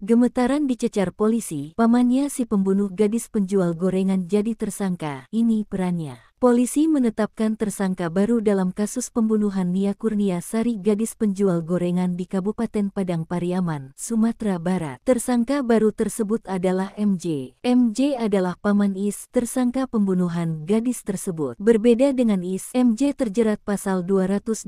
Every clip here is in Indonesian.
Gemetaran dicecar polisi, pamannya si pembunuh gadis penjual gorengan jadi tersangka, ini perannya. Polisi menetapkan tersangka baru dalam kasus pembunuhan Nia Kurnia Sari gadis penjual gorengan di Kabupaten Padang Pariaman, Sumatera Barat. Tersangka baru tersebut adalah MJ. MJ adalah paman Is, tersangka pembunuhan gadis tersebut. Berbeda dengan Is, MJ terjerat pasal 221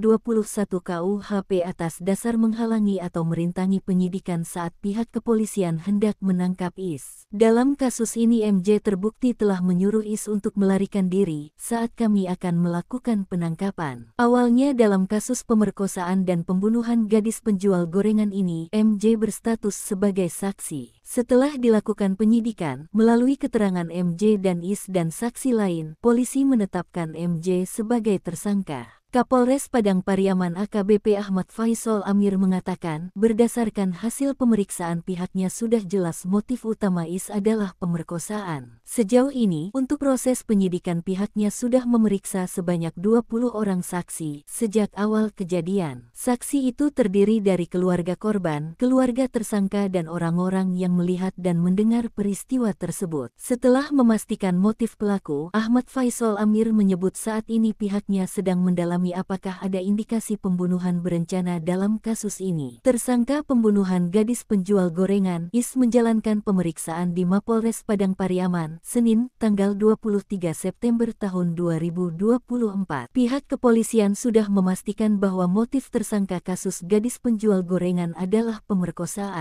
KUHP atas dasar menghalangi atau merintangi penyidikan saat pihak kepolisian hendak menangkap Is. Dalam kasus ini MJ terbukti telah menyuruh Is untuk melarikan diri saat kami akan melakukan penangkapan. Awalnya dalam kasus pemerkosaan dan pembunuhan gadis penjual gorengan ini, MJ berstatus sebagai saksi. Setelah dilakukan penyidikan, melalui keterangan MJ dan Is dan saksi lain, polisi menetapkan MJ sebagai tersangka. Kapolres Padang Pariaman AKBP Ahmad Faisal Amir mengatakan, berdasarkan hasil pemeriksaan pihaknya sudah jelas motif utama Is adalah pemerkosaan. Sejauh ini, untuk proses penyidikan pihaknya sudah memeriksa sebanyak 20 orang saksi sejak awal kejadian. Saksi itu terdiri dari keluarga korban, keluarga tersangka dan orang-orang yang melihat dan mendengar peristiwa tersebut. Setelah memastikan motif pelaku, Ahmad Faisal Amir menyebut saat ini pihaknya sedang mendalami mendalami apakah ada indikasi pembunuhan berencana dalam kasus ini. Tersangka pembunuhan gadis penjual gorengan Is menjalankan pemeriksaan di Mapolres Padang Pariaman, Senin, tanggal 23 September tahun 2024. Pihak kepolisian sudah memastikan bahwa motif tersangka kasus gadis penjual gorengan adalah pemerkosaan.